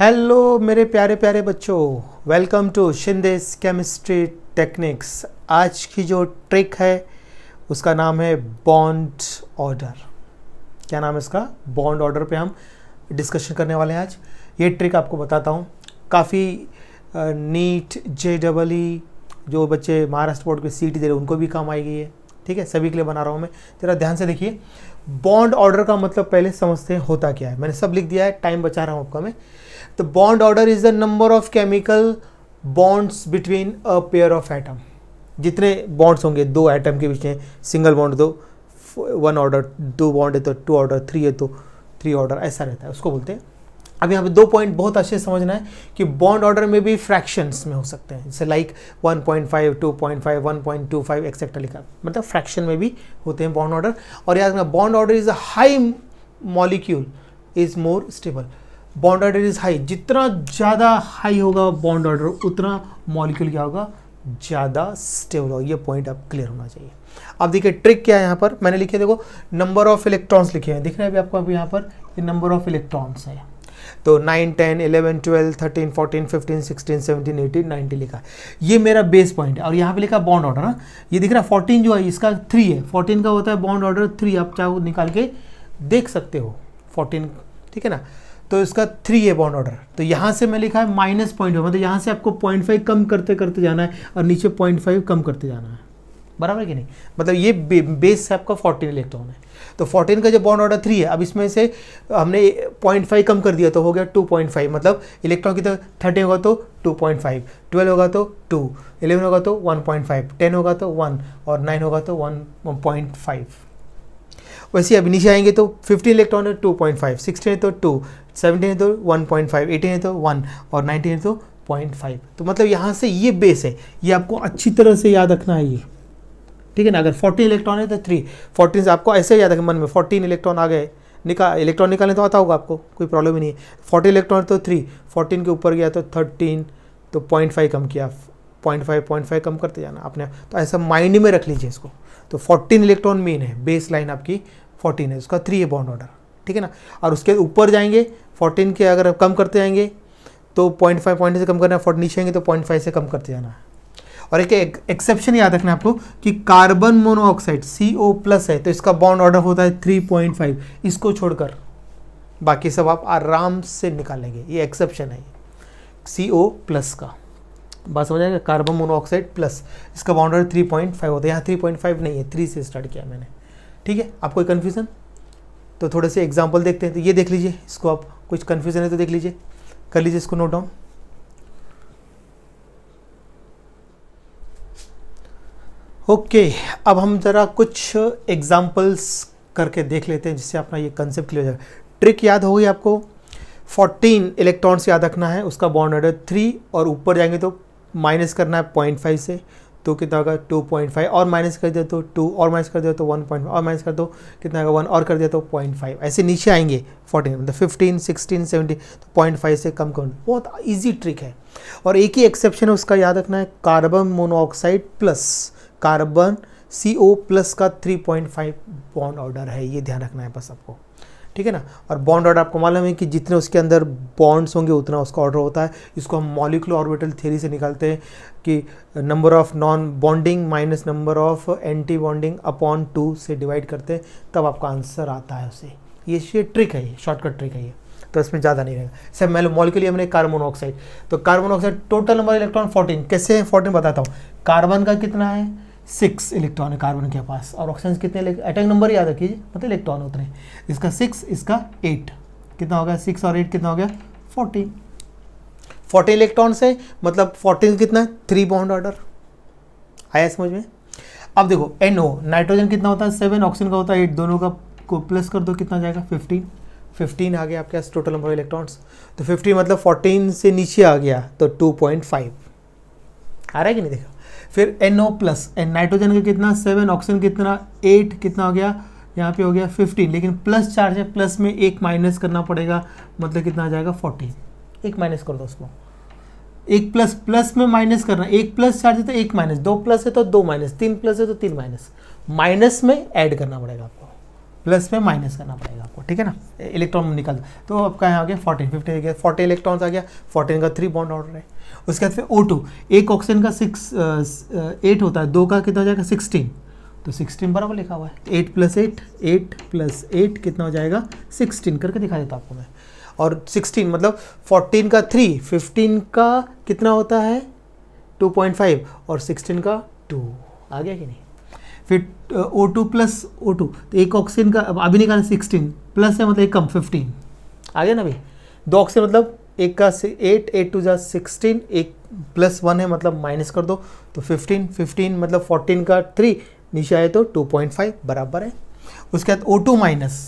hello मेरे प्यारे प्यारे बच्चों welcome to Shinde's chemistry techniques आज की जो ट्रिक है उसका नाम है बॉन्ड ऑर्डर क्या नाम है इसका बॉन्ड ऑर्डर पे हम डिस्कशन करने वाले हैं आज ये ट्रिक आपको बताता हूँ काफ़ी नीट जे डबल ई जो बच्चे महाराष्ट्र बोर्ड की सीट दे रहे उनको भी काम आई गई है ठीक है सभी के लिए बना रहा हूँ मैं जरा ध्यान से देखिए बॉन्ड ऑर्डर का मतलब पहले समझते हैं होता क्या है मैंने सब लिख दिया है टाइम बचा रहा हूँ आपका मैं The bond order is the number of chemical bonds between a pair of atom जितने बॉन्ड्स होंगे दो एटम के बीच में सिंगल बॉन्ड दो वन ऑर्डर दो बॉन्ड है तो टू ऑर्डर थ्री है तो थ्री ऑर्डर ऐसा रहता है उसको बोलते हैं अब यहाँ पे दो पॉइंट बहुत अच्छे से समझना है कि बॉन्ड ऑर्डर में भी फ्रैक्शंस में हो सकते हैं जैसे लाइक 1.5, 2.5, 1.25 एक्सेट्रा लिखा मतलब फ्रैक्शन में भी होते हैं बॉन्ड ऑर्डर और याद रखना bond order is a high molecule is more stable bond order is high जितना ज़्यादा हाई होगा बॉन्ड ऑर्डर उतना मॉलिक्यूल क्या होगा ज़्यादा स्टेबल होगा ये पॉइंट आप क्लियर होना चाहिए अब देखिए ट्रिक क्या है यहाँ पर मैंने लिखे देखो नंबर ऑफ इलेक्ट्रॉन्स लिखे हैं दिख रहे हैं अभी आपको अभी यहाँ पर नंबर ऑफ इलेक्ट्रॉन्स है तो 9, 10, 11, 12, 13, 14, 15, 16, 17, 18, 19 लिखा ये मेरा बेस पॉइंट है और यहाँ पे लिखा बॉन्ड ऑर्डर ना ये दिख रहा है 14 जो है इसका 3 है 14 का होता है बॉन्ड ऑर्डर 3 आप चाहे निकाल के देख सकते हो 14 ठीक है ना तो इसका थ्री ए बॉन्ड ऑर्डर तो यहाँ से मैं लिखा है माइनस पॉइंट फाइव मतलब यहाँ से आपको पॉइंट फाइव कम करते करते जाना है और नीचे पॉइंट फाइव कम करते जाना है बराबर कि नहीं मतलब ये बे, बेस है आपका फोर्टीन इलेक्ट्रॉन है तो फोर्टीन का जो बॉन्ड ऑर्डर थ्री है अब इसमें से हमने पॉइंट फाइव कम कर दिया तो हो गया टू पॉइंट फाइव मतलब इलेक्ट्रॉन की तो थर्टी होगा तो टू पॉइंट फाइव ट्वेल्व होगा तो टू इलेवन होगा तो वन पॉइंट फाइव टेन होगा तो वन और नाइन होगा तो वन पॉइंट फाइव वैसे अभी नीचे आएंगे तो 15 इलेक्ट्रॉन है 2.5, 16 है तो 2, सेवनटीन है तो वन पॉइंट फाइव एटीन है तो वन और नाइनटीन है तो पॉइंट फाइव तो मतलब यहाँ से ये बेस है ये आपको अच्छी तरह से याद रखना है ये ठीक है ना अगर फोर्टीन इलेक्ट्रॉन है तो थ्री फोर्टीन से आपको ऐसे याद रखें मन में फोर्टीन इलेक्ट्रॉन आ गए निकाल इलेक्ट्रॉन निकालने तो आता होगा आपको कोई प्रॉब्लम ही नहीं है फोर्टीन इलेक्ट्रॉन तो थ्री फोर्टीन के ऊपर गया तो थर्टीन तो पॉइंट फाइव कम किया पॉइंट फाइव पॉइंट फाइव कम करते जाना आपने तो ऐसा माइंड में रख लीजिए इसको तो फोर्टीन इलेक्ट्रॉन मेन है बेस लाइन आपकी फोर्टीन है उसका थ्री है बॉन्ड ऑर्डर ठीक है ना और उसके ऊपर जाएंगे फोर्टीन के अगर कम करते जाएंगे तो पॉइंट फाइव पॉइंट से कम करना है नीचे आएंगे तो पॉइंट फाइव से कम करते जाना है और एक एक्सेप्शन याद रखना आपको कि carbon monoxide C O plus है तो इसका बॉन्ड ऑर्डर होता है थ्री पॉइंट फाइव इसको छोड़कर बाकी सब आप आराम से निकालेंगे ये एक्सेप्शन है सी ओ प्लस का बात समझ आएगा कार्बन मोनोऑक्साइड प्लस इसका बाउंड्री थ्री पॉइंट फाइव होता है यहाँ थ्री पॉइंट फाइव नहीं है थ्री से स्टार्ट किया मैंने ठीक है आपको कोई कन्फ्यूज़न तो थोड़े से एग्जाम्पल देखते हैं तो ये देख लीजिए इसको आप कुछ कन्फ्यूजन है तो देख लीजिए कर लीजिए इसको नोट डाउन ओके okay, अब हम ज़रा कुछ एग्जाम्पल्स करके देख लेते हैं जिससे अपना ये कंसेप्ट क्लियर हो जाएगा ट्रिक याद होगी आपको 14 इलेक्ट्रॉन्स याद रखना है उसका बॉन्ड ऑर्डर थ्री और ऊपर जाएंगे तो माइनस करना है पॉइंट फाइव से तो कितना होगा टू पॉइंट फाइव और माइनस कर दिया तो टू और माइनस कर दिया तो वन पॉइंट और माइनस कर दो कितना होगा वन और कर दिया तो पॉइंट फाइव ऐसे नीचे आएंगे फोर्टीन मतलब फिफ्टीन सिक्सटीन सेवनटीन तो पॉइंट फाइव से कम कर बहुत ईजी ट्रिक है और एक ही एक्सेप्शन है उसका याद रखना है carbon monoxide plus carbon C O plus का three point five bond order है ये ध्यान रखना है बस आपको ठीक है ना और बॉन्ड ऑर्डर आपको मालूम है कि जितने उसके अंदर बॉन्ड्स होंगे उतना उसका ऑर्डर होता है इसको हम मॉलिकुलर ऑर्बिटल थ्योरी से निकालते हैं कि number of non bonding minus number of anti bonding upon two से डिवाइड करते हैं तब आपका आंसर आता है उसे ये ये ट्रिक है ये शॉर्टकट ट्रिक है ये तो इसमें ज़्यादा नहीं रहेगा सब मॉलिक्यूल हमने कार्बन ऑक्साइड तो carbon oxide total number electron fourteen कैसे है फोर्टीन बताता हूँ कार्बन का कितना है सिक्स इलेक्ट्रॉन है कार्बन के पास और ऑक्सीजन कितने अटैक नंबर याद रखिए मतलब इलेक्ट्रॉन उतने इसका सिक्स इसका एट कितना हो गया सिक्स और एट कितना हो गया फोर्टीन फोर्टीन इलेक्ट्रॉन्स है मतलब फोर्टीन कितना है थ्री बॉन्ड ऑर्डर आया समझ में अब देखो एन NO, नाइट्रोजन कितना होता है सेवन ऑक्सीजन का होता है एट दोनों का को प्लस कर दो कितना जाएगा फिफ्टीन फिफ्टीन आ गया आपके पास टोटल नंबर इलेक्ट्रॉन्स तो फिफ्टीन मतलब फोर्टीन से नीचे आ गया तो टू पॉइंट फाइव आ रहा है कि नहीं देखा फिर N O plus N nitrogen का कितना सेवन ऑक्सीजन कितना एट कितना हो गया यहाँ पे हो गया फिफ्टीन लेकिन प्लस चार्ज है प्लस में एक माइनस करना पड़ेगा मतलब कितना आ जाएगा फोर्टीन एक माइनस कर दो उसको एक प्लस प्लस में माइनस करना एक प्लस चार्ज है तो एक माइनस दो प्लस है तो दो माइनस तीन प्लस है तो तीन माइनस माइनस में ऐड करना पड़ेगा आपको प्लस में माइनस करना पड़ेगा आपको ठीक है ना इलेक्ट्रॉन निकल तो आपका यहाँ आ गया फोर्टीन फिफ्टीन आ गया फोर्टीन इलेक्ट्रॉन्स आ गया फोर्टीन का थ्री बॉन्ड ऑर्डर है उसके बाद फिर ओ टू एक ऑक्सीजन का सिक्स एट होता है दो का कितना हो जाएगा सिक्सटीन तो सिक्सटीन बराबर लिखा हुआ है eight plus eight eight plus eight कितना हो जाएगा सिक्सटीन करके दिखा देता आपको मैं और 16 मतलब 14 का 3 15 का कितना होता है 2.5 और 16 का 2 आ गया कि नहीं फिर O two plus O two तो एक ऑक्सीजन का अभी निकालना सिक्सटीन प्लस है मतलब एक कम फिफ्टीन आ गया ना भाई दो ऑक्सीजन मतलब एक का से एट एट टू जा सिक्सटीन एक प्लस वन है मतलब माइनस कर दो तो फिफ्टीन फिफ्टीन मतलब फोर्टीन का थ्री नीचे आए तो टू पॉइंट फाइव बराबर है उसके बाद ओ टू माइनस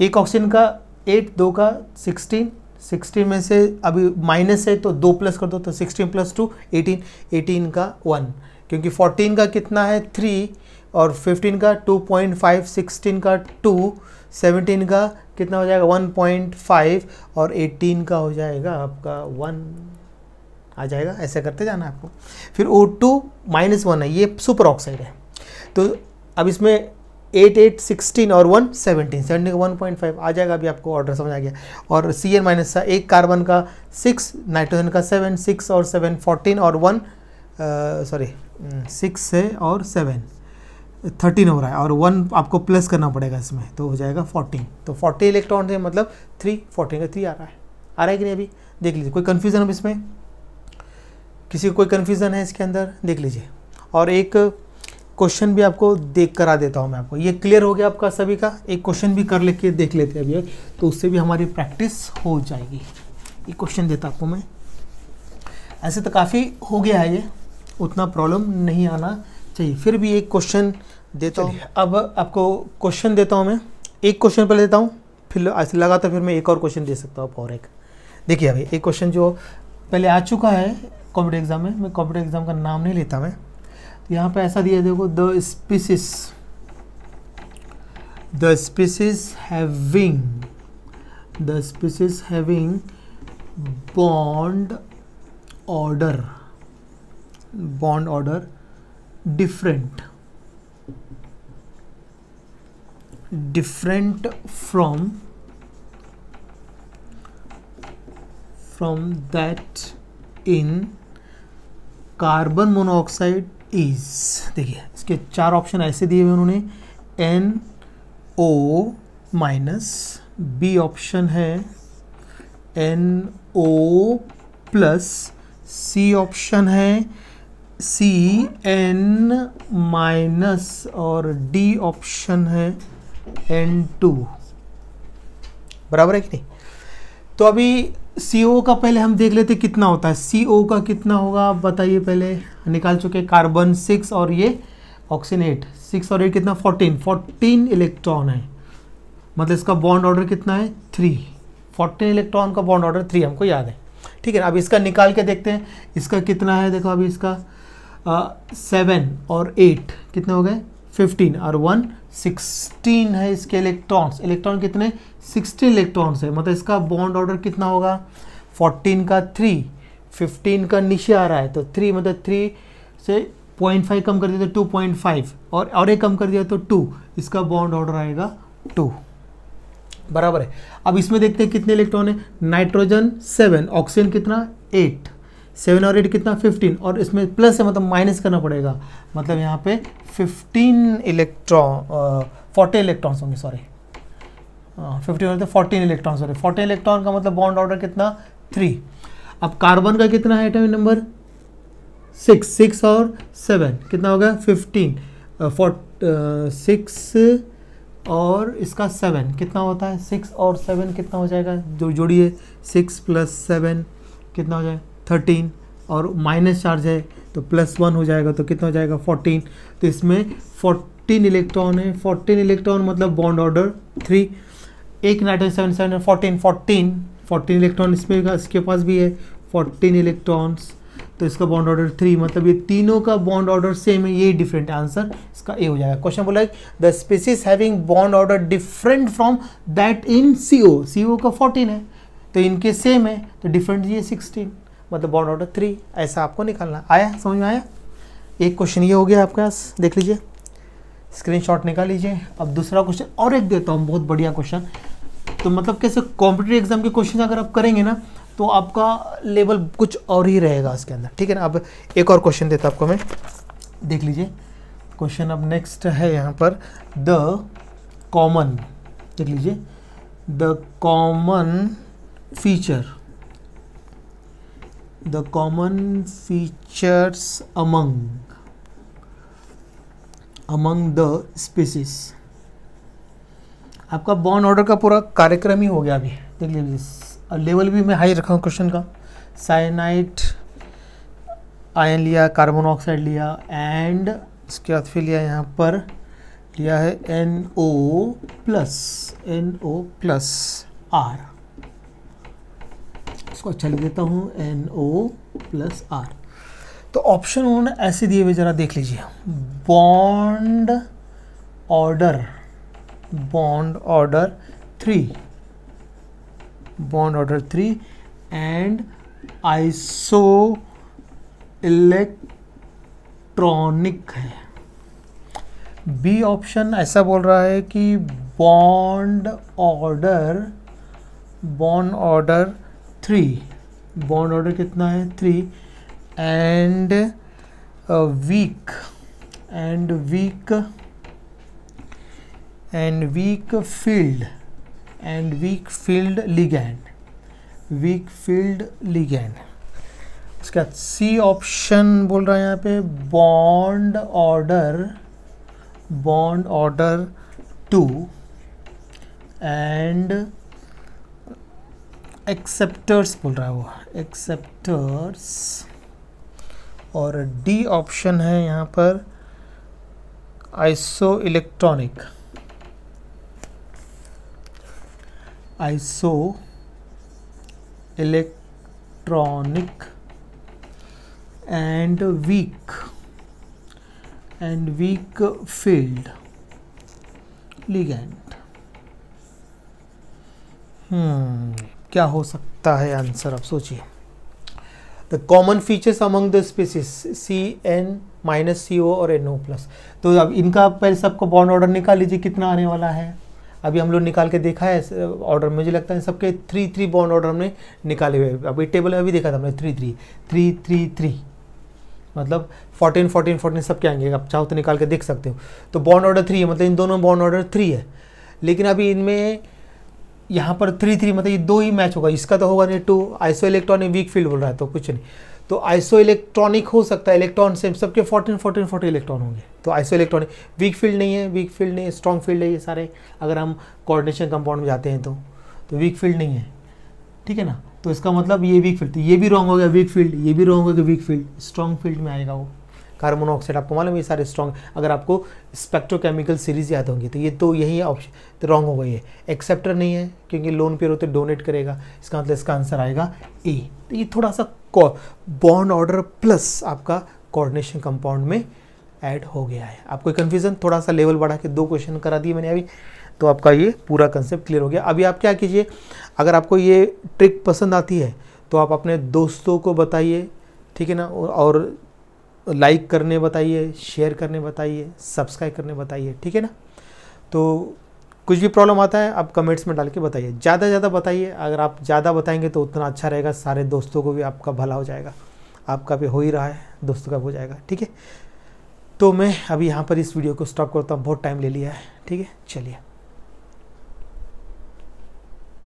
एक ऑक्सीजन का एट दो का सिक्सटीन सिक्सटीन में से अभी माइनस है तो दो प्लस कर दो तो sixteen plus two eighteen eighteen का वन क्योंकि फोर्टीन का कितना है थ्री और फिफ्टीन का टू पॉइंट फाइव सिक्सटीन का टू सेवनटीन का कितना हो जाएगा वन पॉइंट फाइव और एटीन का हो जाएगा आपका वन आ जाएगा ऐसा करते जाना आपको फिर ओ टू माइनस वन है ये सुपर ऑक्साइड है तो अब इसमें एट एट सिक्सटीन और वन सेवनटीन सेवनटीन का वन पॉइंट फाइव आ जाएगा अभी आपको ऑर्डर समझ आ गया और सी एन माइनस का एक कार्बन का सिक्स नाइट्रोजन का सेवन सिक्स और सेवन फोर्टीन और वन सॉरी सिक्स है और सेवन थर्टीन हो रहा है और वन आपको प्लस करना पड़ेगा इसमें तो हो जाएगा फोर्टीन तो फोर्टी इलेक्ट्रॉन से मतलब थ्री फोर्टीन का थ्री आ रहा है आ रहा है कि नहीं अभी देख लीजिए कोई कन्फ्यूज़न अब इसमें किसी को कोई कन्फ्यूज़न है इसके अंदर देख लीजिए और एक क्वेश्चन भी आपको देख करा देता हूँ मैं आपको ये क्लियर हो गया आपका सभी का एक क्वेश्चन भी कर लेके देख लेते हैं अभी तो उससे भी हमारी प्रैक्टिस हो जाएगी ये क्वेश्चन देता आपको मैं ऐसे तो काफ़ी हो गया है ये उतना प्रॉब्लम नहीं आना चाहिए फिर भी एक क्वेश्चन देता हूँ अब आपको क्वेश्चन देता हूँ मैं एक क्वेश्चन पर देता हूँ फिर ऐसे लगातार फिर मैं एक और क्वेश्चन दे सकता हूँ और एक देखिए अभी एक क्वेश्चन जो पहले आ चुका है कॉम्पिटर एग्ज़ाम में मैं कॉम्पिटर एग्ज़ाम का नाम नहीं लेता मैं तो यहाँ पे ऐसा दिया देखो the species the species having the species having bond order bond order different different from from that in carbon monoxide is देखिए इसके चार ऑप्शन ऐसे दिए हुए उन्होंने N O minus B option है N O plus C option है C N minus और डी ऑप्शन है एन टू बराबर है कि नहीं तो अभी सी का पहले हम देख लेते कितना होता है सी का कितना होगा आप बताइए पहले निकाल चुके कार्बन सिक्स और ये ऑक्सीजन एट सिक्स और एट कितना फोर्टीन फोर्टीन इलेक्ट्रॉन है मतलब इसका बॉन्ड ऑर्डर कितना है थ्री फोर्टीन इलेक्ट्रॉन का बॉन्ड ऑर्डर थ्री हमको याद है ठीक है अब इसका निकाल के देखते हैं इसका कितना है देखो अभी इसका सेवन और एट कितने हो गए फिफ्टीन और वन सिक्सटीन है इसके इलेक्ट्रॉन्स इलेक्ट्रॉन कितने सिक्सटीन इलेक्ट्रॉन्स है मतलब इसका बॉन्ड ऑर्डर कितना होगा फोर्टीन का थ्री फिफ्टीन का नीचे आ रहा है तो थ्री मतलब थ्री से पॉइंट फाइव कम कर दिया तो टू पॉइंट फाइव और और एक कम कर दिया तो टू इसका बॉन्ड ऑर्डर आएगा टू बराबर है अब इसमें देखते हैं कितने इलेक्ट्रॉन है नाइट्रोजन सेवन ऑक्सीजन कितना एट सेवन और एट कितना फिफ्टीन और इसमें प्लस है मतलब माइनस करना पड़ेगा मतलब यहाँ पे फिफ्टीन इलेक्ट्रॉन फोर्टी इलेक्ट्रॉन्स होंगे सॉरी फिफ्टीन होते fourteen electron sorry fourteen electron का मतलब बॉन्ड ऑर्डर कितना थ्री अब कार्बन का कितना है आइटम नंबर सिक्स सिक्स और सेवन कितना हो गया फिफ्टीन सिक्स और इसका सेवन कितना होता है सिक्स और सेवन कितना हो जाएगा जो जोड़िए सिक्स प्लस सेवन कितना हो जाएगा थर्टीन और माइनस चार्ज है तो प्लस वन हो जाएगा तो कितना हो जाएगा फोर्टीन तो इसमें फोर्टीन इलेक्ट्रॉन है फोर्टीन इलेक्ट्रॉन मतलब बॉन्ड ऑर्डर थ्री एक nitrogen seven seven fourteen fourteen fourteen electron इसमें इसके पास भी है फोर्टीन इलेक्ट्रॉन्स तो इसका बॉन्ड ऑर्डर थ्री मतलब ये तीनों का बॉन्ड ऑर्डर सेम है ये डिफरेंट आंसर इसका ए हो जाएगा क्वेश्चन बोला the species having bond order different from that in C O C O का फोर्टीन है तो इनके सेम है तो डिफरेंट ये सिक्सटीन मतलब बॉन्ड ऑर्डर थ्री ऐसा आपको निकालना आया समझ में आया एक क्वेश्चन ये हो गया आपके पास देख लीजिए स्क्रीनशॉट निकाल लीजिए अब दूसरा क्वेश्चन और एक देता हूँ बहुत बढ़िया क्वेश्चन तो मतलब कैसे कॉम्पिटेटिव एग्जाम के क्वेश्चन अगर आप करेंगे ना तो आपका लेवल कुछ और ही रहेगा उसके अंदर ठीक है ना अब एक और क्वेश्चन देता आपको मैं देख लीजिए क्वेश्चन अब नेक्स्ट है यहाँ पर द कॉमन देख लीजिए the common feature the common features among among the species आपका बॉन्ड ऑर्डर का पूरा कार्यक्रम ही हो गया अभी देख लीजिए लेवल भी मैं हाई रखा हूँ क्वेश्चन का साइनाइट आयन लिया कार्बन ऑक्साइड लिया एंड इसके बाद फिर लिया यहाँ पर लिया है N O plus N O plus R इसको अच्छा लिख देता हूँ एन ओ प्लस आर तो ऑप्शन उन्होंने ऐसे दिए हुए ज़रा देख लीजिए bond order bond order three bond order three and iso electronic है बी ऑप्शन ऐसा बोल रहा है कि bond order bond order three bond order कितना है three and weak and weak and weak field and weak field ligand weak field ligand उसके बाद सी ऑप्शन बोल रहा है यहाँ पे bond order bond order two and acceptors बोल रहा है वो एक्सेप्टर्स और डी ऑप्शन है यहाँ पर iso electronic iso electronic and weak and weak field ligand hmm क्या हो सकता है आंसर आप सोचिए the common features among the species C N minus C O और एन ओ प्लस तो अब इनका पहले सबको बॉन्ड ऑर्डर निकाल लीजिए कितना आने वाला है अभी हम लोग निकाल के देखा है ऑर्डर मुझे लगता है सबके थ्री थ्री बॉन्ड ऑर्डर हमने निकाले हुए अभी टेबल अभी देखा था हमने three three three three three मतलब फोर्टीन फोर्टीन फोर्टीन सबके आएंगे आप चाहो तो निकाल के देख सकते हो तो बॉन्ड ऑर्डर थ्री है मतलब इन दोनों बॉन्ड ऑर्डर थ्री है लेकिन अभी इनमें यहाँ पर थ्री थ्री मतलब ये दो ही मैच होगा इसका तो होगा नहीं two iso electronic weak field बोल रहा है तो कुछ नहीं तो आइसो इलेक्ट्रॉनिक हो सकता है इलेक्ट्रॉन सेम सबके फोर्टीन फोर्टीन फोर्टीन इलेक्ट्रॉन होंगे तो आइसो इलेक्ट्रॉनिक वीक फील्ड नहीं है वीक फील्ड नहीं है स्ट्रॉन्ग फील्ड है ये सारे अगर हम कोऑर्डिनेशन कंपाउंड में जाते हैं तो तो वीक फील्ड नहीं है ठीक है ना तो इसका मतलब ये वीक फील्ड तो ये भी रॉन्ग हो गया वीक फील्ड ये भी रॉन्ग हो गया वीक फील्ड स्ट्रॉन्ग फील्ड में आएगा वो कार्बन मोनोऑक्साइड आपको मालूम ये सारे स्ट्रॉन्ग अगर आपको स्पेक्ट्रोकेमिकल सीरीज याद होंगी तो ये तो यही ऑप्शन तो रॉन्ग गई है एक्सेप्टर नहीं है क्योंकि लोन पेयर होते डोनेट करेगा इसका मतलब इसका आंसर आएगा ए तो ये थोड़ा सा बॉन्ड ऑर्डर प्लस आपका कोऑर्डिनेशन कंपाउंड में ऐड हो गया है आपको कन्फ्यूज़न थोड़ा सा लेवल बढ़ा के दो क्वेश्चन करा दिए मैंने अभी तो आपका ये पूरा कंसेप्ट क्लियर हो गया अभी आप क्या कीजिए अगर आपको ये ट्रिक पसंद आती है तो आप अपने दोस्तों को बताइए ठीक है ना और लाइक करने बताइए शेयर करने बताइए सब्सक्राइब करने बताइए ठीक है ना तो कुछ भी प्रॉब्लम आता है आप कमेंट्स में डाल के बताइए ज़्यादा ज़्यादा बताइए अगर आप ज़्यादा बताएंगे तो उतना अच्छा रहेगा सारे दोस्तों को भी आपका भला हो जाएगा आपका भी हो ही रहा है दोस्तों का भी हो जाएगा ठीक है तो मैं अभी यहाँ पर इस वीडियो को स्टॉप करता हूँ बहुत टाइम ले लिया है ठीक है चलिए